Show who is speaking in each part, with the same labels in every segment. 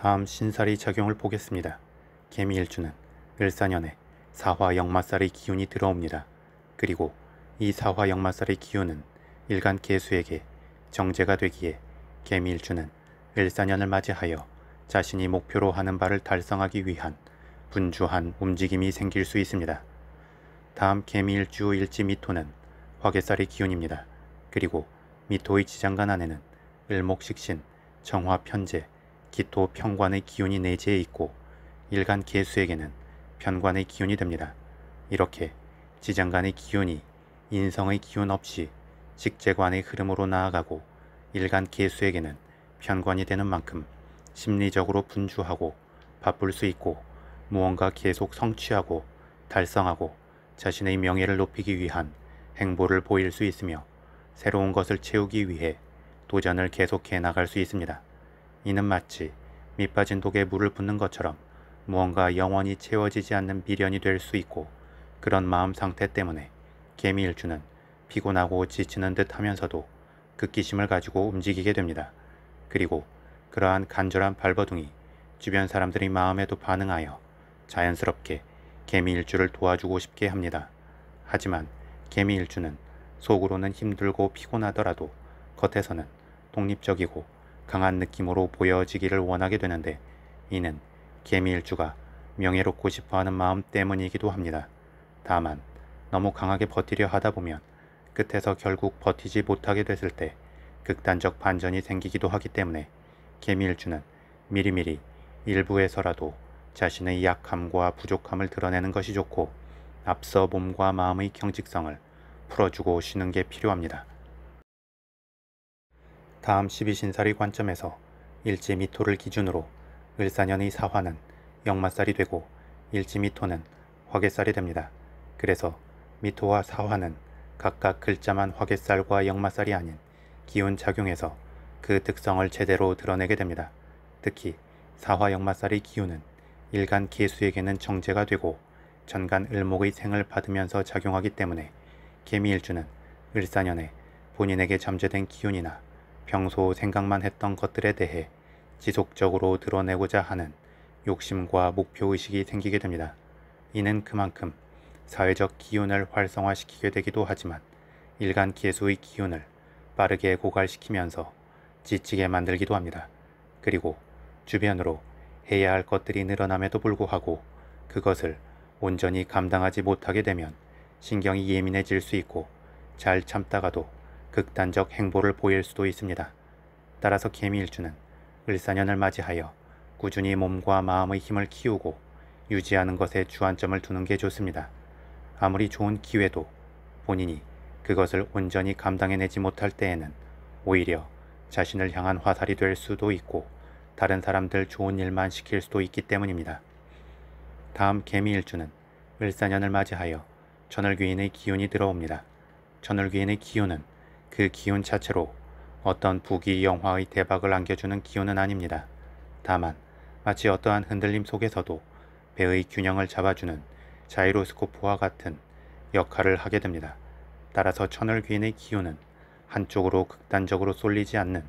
Speaker 1: 다음 신살이 작용을 보겠습니다. 개미일주는 을사년에 사화 역마살의 기운이 들어옵니다. 그리고 이 사화 역마살의 기운은 일간 개수에게 정제가 되기에 개미일주는 을사년을 맞이하여 자신이 목표로 하는 바를 달성하기 위한 분주한 움직임이 생길 수 있습니다. 다음 개미일주 일지 미토는 화개살의 기운입니다. 그리고 미토의 지장간 안에는 을목식신, 정화편제, 기토 평관의 기운이 내재해 있고 일간 개수에게는 편관의 기운이 됩니다. 이렇게 지장간의 기운이 인성의 기운 없이 직제관의 흐름으로 나아가고 일간 개수에게는 편관이 되는 만큼 심리적으로 분주하고 바쁠 수 있고 무언가 계속 성취하고 달성하고 자신의 명예를 높이기 위한 행보를 보일 수 있으며 새로운 것을 채우기 위해 도전을 계속해 나갈 수 있습니다. 이는 마치 밑빠진 독에 물을 붓는 것처럼 무언가 영원히 채워지지 않는 미련이 될 수 있고 그런 마음 상태 때문에 개미 일주는 피곤하고 지치는 듯 하면서도 극기심을 가지고 움직이게 됩니다. 그리고 그러한 간절한 발버둥이 주변 사람들이 마음에도 반응하여 자연스럽게 개미 일주를 도와주고 싶게 합니다. 하지만 개미 일주는 속으로는 힘들고 피곤하더라도 겉에서는 독립적이고 강한 느낌으로 보여지기를 원하게 되는데 이는 개미일주가 명예롭고 싶어하는 마음 때문이기도 합니다. 다만 너무 강하게 버티려 하다 보면 끝에서 결국 버티지 못하게 됐을 때 극단적 반전이 생기기도 하기 때문에 개미일주는 미리미리 일부에서라도 자신의 약함과 부족함을 드러내는 것이 좋고 앞서 몸과 마음의 경직성을 풀어주고 쉬는 게 필요합니다. 다음 1 2신살이 관점에서 일지 미토를 기준으로 을사년의 사화는 역마살이 되고 일지 미토는 화개살이 됩니다. 그래서 미토와 사화는 각각 글자만 화개살과 역마살이 아닌 기운 작용에서 그 특성을 제대로 드러내게 됩니다. 특히 사화 역마살의 기운은 일간 개수에게는 정제가 되고 전간 을목의 생을 받으면서 작용하기 때문에 개미일주는 을사년에 본인에게 잠재된 기운이나 평소 생각만 했던 것들에 대해 지속적으로 드러내고자 하는 욕심과 목표의식이 생기게 됩니다. 이는 그만큼 사회적 기운을 활성화시키게 되기도 하지만 일간 기수의 기운을 빠르게 고갈시키면서 지치게 만들기도 합니다. 그리고 주변으로 해야 할 것들이 늘어남에도 불구하고 그것을 온전히 감당하지 못하게 되면 신경이 예민해질 수 있고 잘 참다가도 극단적 행보를 보일 수도 있습니다. 따라서 개미일주는 을사년을 맞이하여 꾸준히 몸과 마음의 힘을 키우고 유지하는 것에 주안점을 두는 게 좋습니다. 아무리 좋은 기회도 본인이 그것을 온전히 감당해내지 못할 때에는 오히려 자신을 향한 화살이 될 수도 있고 다른 사람들 좋은 일만 시킬 수도 있기 때문입니다. 다음 개미일주는 을사년을 맞이하여 천을귀인의 기운이 들어옵니다. 천을귀인의 기운은 그 기운 자체로 어떤 부귀영화의 대박을 안겨주는 기운은 아닙니다. 다만 마치 어떠한 흔들림 속에서도 배의 균형을 잡아주는 자이로스코프와 같은 역할을 하게 됩니다. 따라서 천을귀인의 기운은 한쪽으로 극단적으로 쏠리지 않는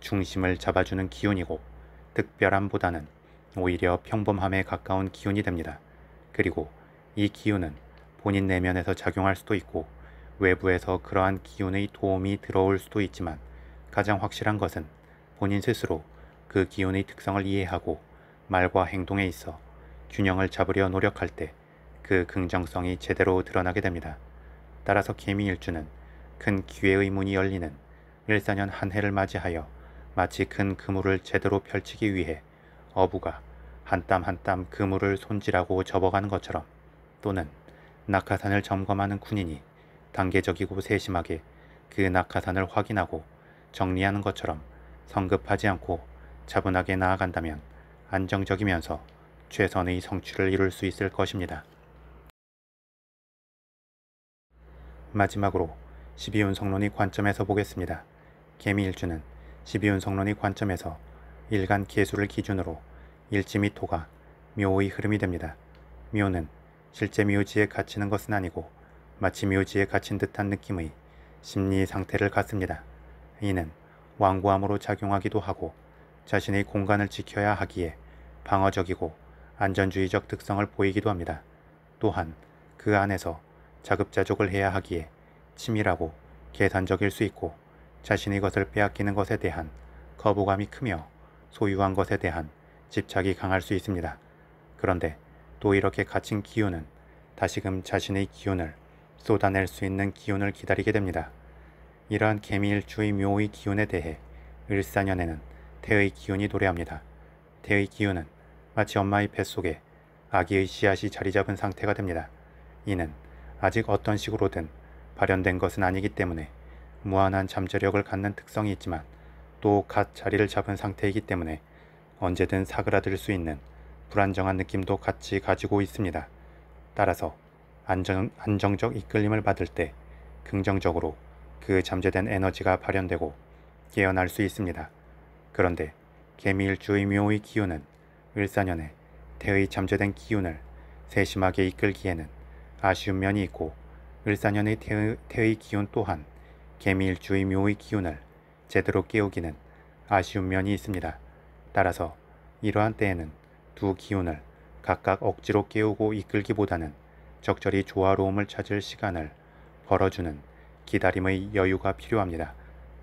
Speaker 1: 중심을 잡아주는 기운이고 특별함보다는 오히려 평범함에 가까운 기운이 됩니다. 그리고 이 기운은 본인 내면에서 작용할 수도 있고 외부에서 그러한 기운의 도움이 들어올 수도 있지만 가장 확실한 것은 본인 스스로 그 기운의 특성을 이해하고 말과 행동에 있어 균형을 잡으려 노력할 때 그 긍정성이 제대로 드러나게 됩니다. 따라서 개미일주는 큰 기회의 문이 열리는 14년 한 해를 맞이하여 마치 큰 그물을 제대로 펼치기 위해 어부가 한 땀 한 땀 그물을 손질하고 접어가는 것처럼 또는 낙하산을 점검하는 군인이 단계적이고 세심하게 그 낙하산을 확인하고 정리하는 것처럼 성급하지 않고 차분하게 나아간다면 안정적이면서 최선의 성취를 이룰 수 있을 것입니다. 마지막으로 12운 성론의 관점에서 보겠습니다. 개미일주는 12운 성론의 관점에서 일간 개수를 기준으로 일지 및 토가 묘의 흐름이 됩니다. 묘는 실제 묘지에 갇히는 것은 아니고 마치 묘지에 갇힌 듯한 느낌의 심리 상태를 갖습니다. 이는 완고함으로 작용하기도 하고 자신의 공간을 지켜야 하기에 방어적이고 안전주의적 특성을 보이기도 합니다. 또한 그 안에서 자급자족을 해야 하기에 치밀하고 계산적일 수 있고 자신의 것을 빼앗기는 것에 대한 거부감이 크며 소유한 것에 대한 집착이 강할 수 있습니다. 그런데 또 이렇게 갇힌 기운은 다시금 자신의 기운을 쏟아낼 수 있는 기운을 기다리게 됩니다. 이러한 개미일주의 묘의 기운에 대해 을사년에는 태의 기운이 노래합니다. 태의 기운은 마치 엄마의 뱃속에 아기의 씨앗이 자리 잡은 상태가 됩니다. 이는 아직 어떤 식으로든 발현된 것은 아니기 때문에 무한한 잠재력을 갖는 특성이 있지만 또 갓 자리를 잡은 상태이기 때문에 언제든 사그라들 수 있는 불안정한 느낌도 같이 가지고 있습니다. 따라서 안정, 안정적 이끌림을 받을 때 긍정적으로 그 잠재된 에너지가 발현되고 깨어날 수 있습니다. 그런데 개미일주의 묘의 기운은 을사년에 태의 잠재된 기운을 세심하게 이끌기에는 아쉬운 면이 있고 을사년의 태의, 태의 기운 또한 개미일주의 묘의 기운을 제대로 깨우기는 아쉬운 면이 있습니다. 따라서 이러한 때에는 두 기운을 각각 억지로 깨우고 이끌기보다는 적절히 조화로움을 찾을 시간을 벌어주는 기다림의 여유가 필요합니다.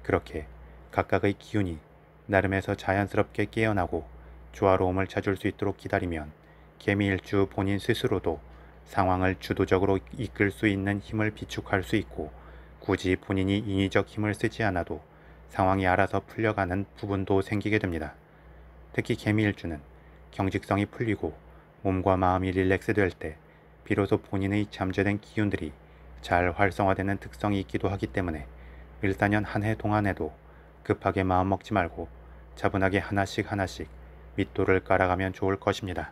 Speaker 1: 그렇게 각각의 기운이 나름에서 자연스럽게 깨어나고 조화로움을 찾을 수 있도록 기다리면 개미일주 본인 스스로도 상황을 주도적으로 이끌 수 있는 힘을 비축할 수 있고 굳이 본인이 인위적 힘을 쓰지 않아도 상황이 알아서 풀려가는 부분도 생기게 됩니다. 특히 개미일주는 경직성이 풀리고 몸과 마음이 릴렉스될 때 비로소 본인의 잠재된 기운들이 잘 활성화되는 특성이 있기도 하기 때문에 1사년한 해 동안에도 급하게 마음먹지 말고 차분하게 하나씩 하나씩 밑도를 깔아가면 좋을 것입니다.